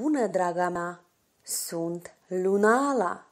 bună, draga mea! Sunt Lunala!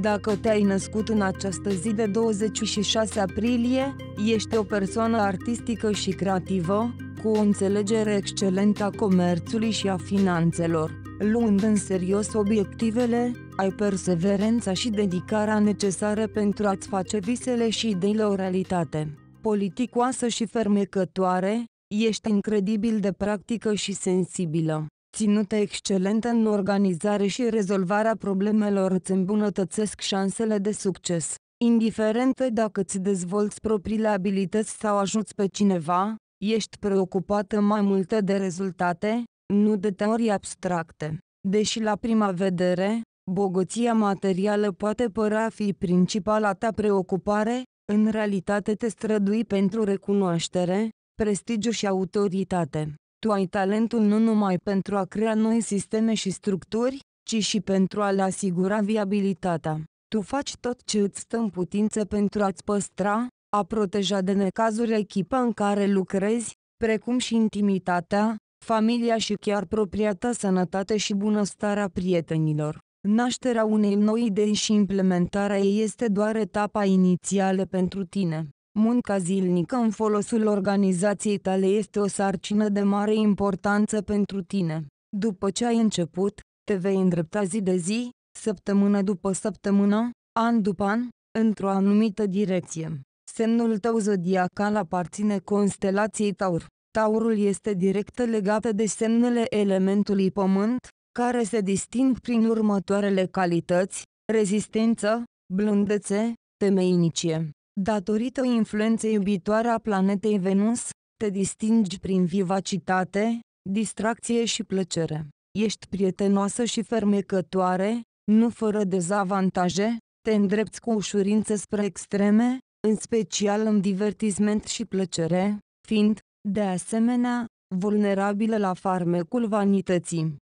Dacă te-ai născut în această zi de 26 aprilie, ești o persoană artistică și creativă, cu o înțelegere excelentă a comerțului și a finanțelor. Luând în serios obiectivele, ai perseverența și dedicarea necesare pentru a-ți face visele și ideile o realitate. Politicoasă și fermecătoare, Ești incredibil de practică și sensibilă. Ținută excelentă în organizare și rezolvarea problemelor îți îmbunătățesc șansele de succes. Indiferent dacă îți dezvolți propriile abilități sau ajuți pe cineva, ești preocupată mai mult de rezultate, nu de teorii abstracte. Deși la prima vedere, bogăția materială poate părea fi principala ta preocupare, în realitate te strădui pentru recunoaștere, prestigiu și autoritate. Tu ai talentul nu numai pentru a crea noi sisteme și structuri, ci și pentru a le asigura viabilitatea. Tu faci tot ce îți stă în putință pentru a-ți păstra, a proteja de necazuri echipa în care lucrezi, precum și intimitatea, familia și chiar propria ta sănătate și bunăstarea prietenilor. Nașterea unei noi idei și implementarea ei este doar etapa inițială pentru tine. Munca zilnică în folosul organizației tale este o sarcină de mare importanță pentru tine. După ce ai început, te vei îndrepta zi de zi, săptămână după săptămână, an după an, într-o anumită direcție. Semnul tău zodiacal aparține constelației Taur. Taurul este direct legat de semnele elementului pământ, care se disting prin următoarele calități, rezistență, blândețe, temeinicie. Datorită influenței iubitoare a planetei Venus, te distingi prin vivacitate, distracție și plăcere. Ești prietenoasă și fermecătoare, nu fără dezavantaje, te îndrepți cu ușurință spre extreme, în special în divertisment și plăcere, fiind, de asemenea, vulnerabilă la farmecul vanității.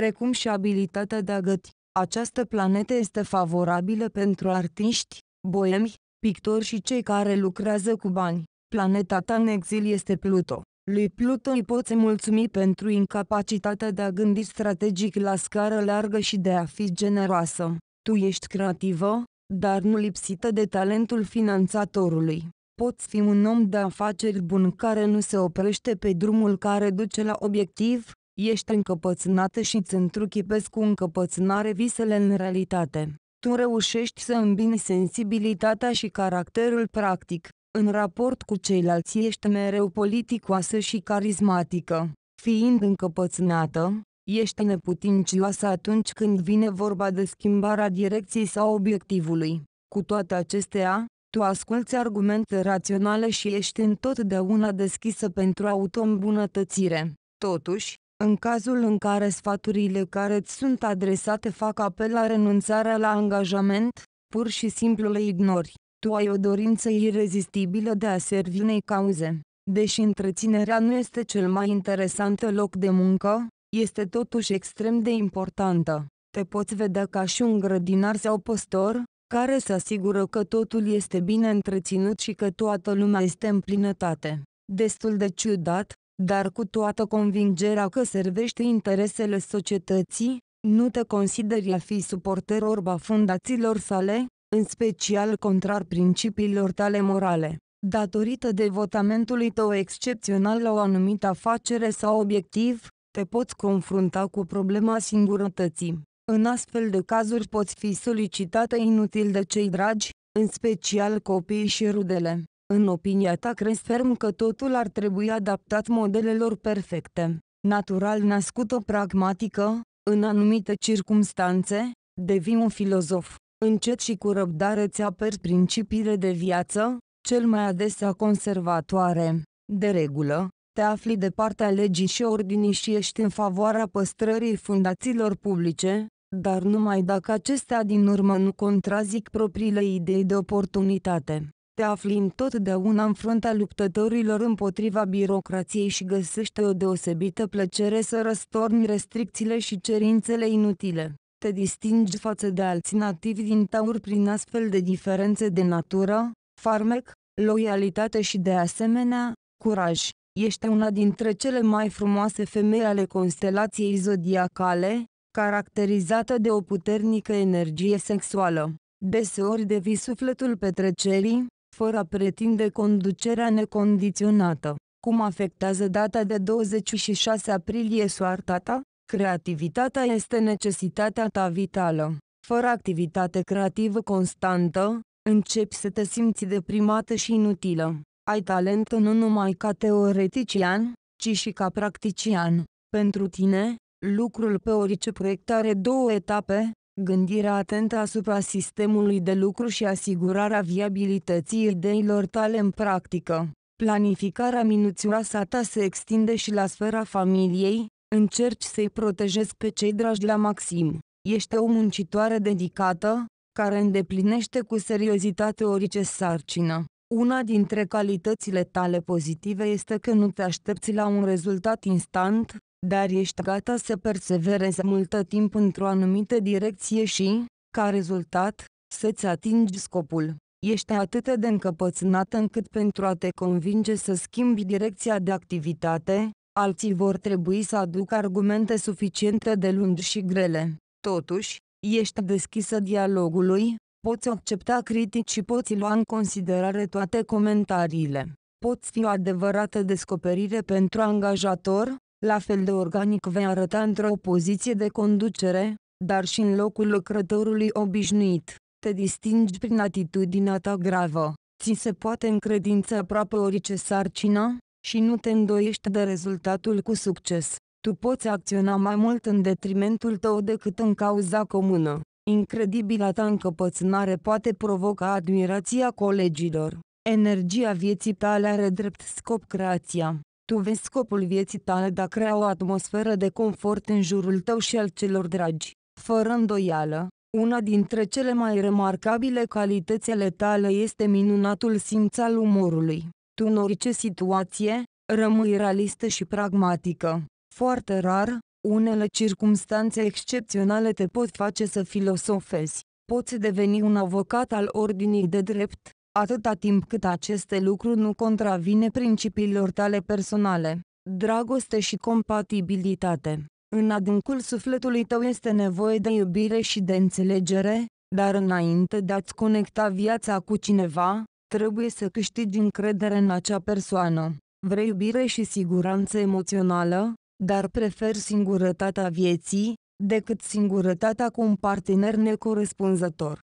precum și abilitatea de a găti. Această planetă este favorabilă pentru artiști, boemi, pictori și cei care lucrează cu bani. Planeta ta în exil este Pluto. Lui Pluto îi poți mulțumi pentru incapacitatea de a gândi strategic la scară largă și de a fi generoasă. Tu ești creativă, dar nu lipsită de talentul finanțatorului. Poți fi un om de afaceri bun care nu se oprește pe drumul care duce la obiectiv, Ești încăpățânată și îți întruchipezi cu încăpățânare visele în realitate. Tu reușești să îmbini sensibilitatea și caracterul practic. În raport cu ceilalți ești mereu politicoasă și carismatică. Fiind încăpățânată, ești neputincioasă atunci când vine vorba de schimbarea direcției sau obiectivului. Cu toate acestea, tu asculți argumente raționale și ești întotdeauna deschisă pentru auto-îmbunătățire. Totuși, în cazul în care sfaturile care îți sunt adresate fac apel la renunțarea la angajament, pur și simplu le ignori. Tu ai o dorință irezistibilă de a servi unei cauze. Deși întreținerea nu este cel mai interesant loc de muncă, este totuși extrem de importantă. Te poți vedea ca și un grădinar sau păstor, care se asigură că totul este bine întreținut și că toată lumea este în plinătate. Destul de ciudat, dar cu toată convingerea că servește interesele societății, nu te consideri a fi suporter orba fundațiilor sale, în special contrar principiilor tale morale. Datorită devotamentului tău excepțional la o anumită afacere sau obiectiv, te poți confrunta cu problema singurătății. În astfel de cazuri poți fi solicitată inutil de cei dragi, în special copiii și rudele. În opinia ta crezi ferm că totul ar trebui adaptat modelelor perfecte, natural nascută pragmatică, în anumite circumstanțe, devii un filozof. Încet și cu răbdare ți aperi principiile de viață, cel mai adesea conservatoare. De regulă, te afli de partea legii și ordinii și ești în favoarea păstrării fundațiilor publice, dar numai dacă acestea din urmă nu contrazic propriile idei de oportunitate te afli întotdeauna în fruntea luptătorilor împotriva birocrației și găsește o deosebită plăcere să răstorni restricțiile și cerințele inutile. Te distingi față de alții nativi din taur prin astfel de diferențe de natură, farmec, loialitate și de asemenea, curaj. Ești una dintre cele mai frumoase femei ale constelației zodiacale, caracterizată de o puternică energie sexuală. Deseori devii sufletul petrecerii, fără a pretinde conducerea necondiționată. Cum afectează data de 26 aprilie soarta ta? Creativitatea este necesitatea ta vitală. Fără activitate creativă constantă, începi să te simți deprimată și inutilă. Ai talent nu numai ca teoretician, ci și ca practician. Pentru tine, lucrul pe orice proiect are două etape, Gândirea atentă asupra sistemului de lucru și asigurarea viabilității ideilor tale în practică. Planificarea minuțioasă ta se extinde și la sfera familiei, încerci să-i protejezi pe cei dragi la maxim. Ești o muncitoare dedicată, care îndeplinește cu seriozitate orice sarcină. Una dintre calitățile tale pozitive este că nu te aștepți la un rezultat instant, dar ești gata să perseverezi multă timp într-o anumită direcție și, ca rezultat, să-ți atingi scopul. Ești atât de încăpățânat încât pentru a te convinge să schimbi direcția de activitate, alții vor trebui să aducă argumente suficiente de lungi și grele. Totuși, ești deschisă dialogului, poți accepta critici și poți lua în considerare toate comentariile. Poți fi o adevărată descoperire pentru angajator, la fel de organic vei arăta într-o poziție de conducere, dar și în locul lucrătorului obișnuit. Te distingi prin atitudinea ta gravă, ți se poate încredința aproape orice sarcină, și nu te îndoiești de rezultatul cu succes. Tu poți acționa mai mult în detrimentul tău decât în cauza comună. Incredibila ta încăpățânare poate provoca admirația colegilor. Energia vieții tale are drept scop creația. Tu vezi scopul vieții tale de a crea o atmosferă de confort în jurul tău și al celor dragi. Fără îndoială, una dintre cele mai remarcabile calități ale tale este minunatul simț al umorului. Tu în orice situație, rămâi realistă și pragmatică. Foarte rar, unele circumstanțe excepționale te pot face să filosofezi. Poți deveni un avocat al ordinii de drept, atâta timp cât aceste lucruri nu contravine principiilor tale personale. Dragoste și compatibilitate În adâncul sufletului tău este nevoie de iubire și de înțelegere, dar înainte de a-ți conecta viața cu cineva, trebuie să câștigi încredere în acea persoană. Vrei iubire și siguranță emoțională, dar preferi singurătatea vieții, decât singurătatea cu un partener necorespunzător.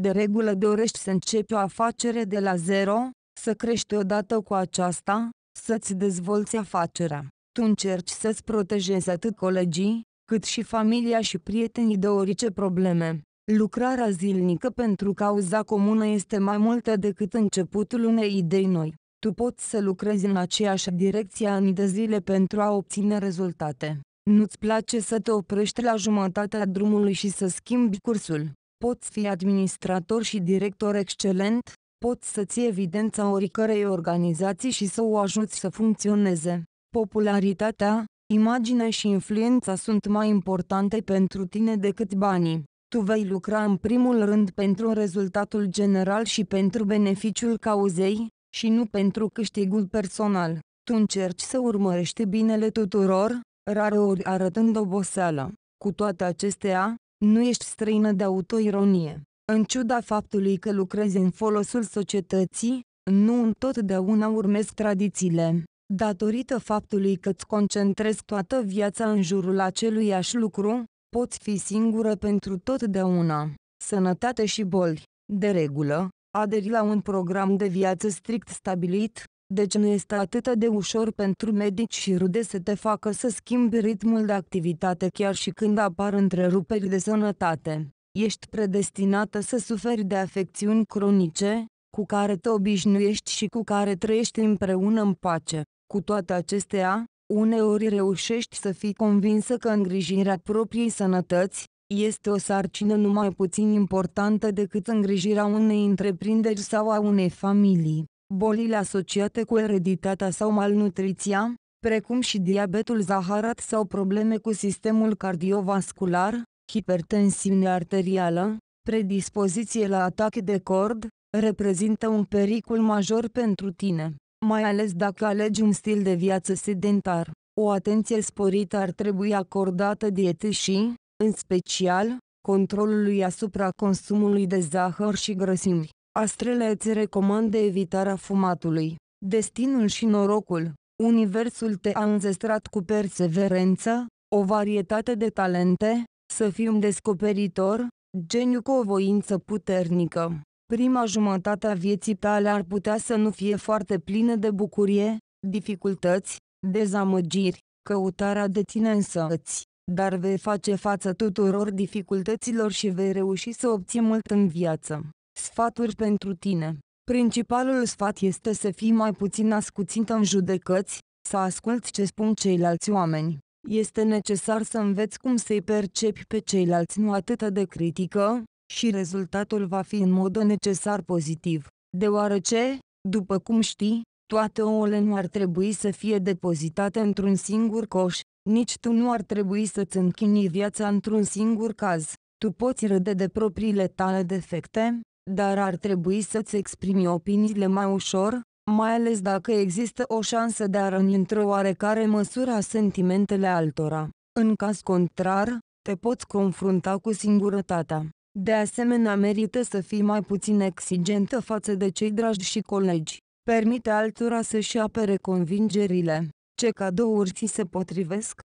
De regulă dorești să începi o afacere de la zero, să crești odată cu aceasta, să-ți dezvolți afacerea. Tu încerci să-ți protejezi atât colegii, cât și familia și prietenii de orice probleme. Lucrarea zilnică pentru cauza comună este mai multă decât începutul unei idei noi. Tu poți să lucrezi în aceeași direcție ani de zile pentru a obține rezultate. Nu-ți place să te oprești la jumătatea drumului și să schimbi cursul. Poți fi administrator și director excelent, poți să ții evidența oricărei organizații și să o ajuți să funcționeze. Popularitatea, imaginea și influența sunt mai importante pentru tine decât banii. Tu vei lucra în primul rând pentru rezultatul general și pentru beneficiul cauzei, și nu pentru câștigul personal. Tu încerci să urmărești binele tuturor, rareori arătând oboseală. Cu toate acestea, nu ești străină de autoironie. În ciuda faptului că lucrezi în folosul societății, nu întotdeauna urmezi tradițiile. Datorită faptului că îți concentrezi toată viața în jurul aceluiași lucru, poți fi singură pentru totdeauna. Sănătate și boli. De regulă, aderi la un program de viață strict stabilit, deci nu este atât de ușor pentru medici și rude să te facă să schimbi ritmul de activitate chiar și când apar întreruperi de sănătate. Ești predestinată să suferi de afecțiuni cronice, cu care te obișnuiești și cu care trăiești împreună în pace. Cu toate acestea, uneori reușești să fii convinsă că îngrijirea propriei sănătăți este o sarcină numai puțin importantă decât îngrijirea unei întreprinderi sau a unei familii bolile asociate cu ereditatea sau malnutriția, precum și diabetul zaharat sau probleme cu sistemul cardiovascular, hipertensiune arterială, predispoziție la atac de cord, reprezintă un pericol major pentru tine, mai ales dacă alegi un stil de viață sedentar. O atenție sporită ar trebui acordată dietei și, în special, controlului asupra consumului de zahăr și grăsimi. Astrele îți recomandă evitarea fumatului. Destinul și norocul. Universul te-a înzestrat cu perseverență, o varietate de talente, să fii un descoperitor, geniu cu o voință puternică. Prima jumătate a vieții tale ar putea să nu fie foarte plină de bucurie, dificultăți, dezamăgiri, căutarea de tine îți, dar vei face față tuturor dificultăților și vei reuși să obții mult în viață. Sfaturi pentru tine. Principalul sfat este să fii mai puțin ascuțit în judecăți, să asculți ce spun ceilalți oameni. Este necesar să înveți cum să-i percepi pe ceilalți nu atât de critică, și rezultatul va fi în mod necesar pozitiv, deoarece, după cum știi, toate ouăle nu ar trebui să fie depozitate într-un singur coș, nici tu nu ar trebui să-ți închini viața într-un singur caz. Tu poți râde de propriile tale defecte, dar ar trebui să-ți exprimi opiniile mai ușor, mai ales dacă există o șansă de a răni într-o oarecare măsură sentimentele altora. În caz contrar, te poți confrunta cu singurătatea. De asemenea merită să fii mai puțin exigentă față de cei dragi și colegi. Permite altora să-și apere convingerile. Ce cadouri ți se potrivesc?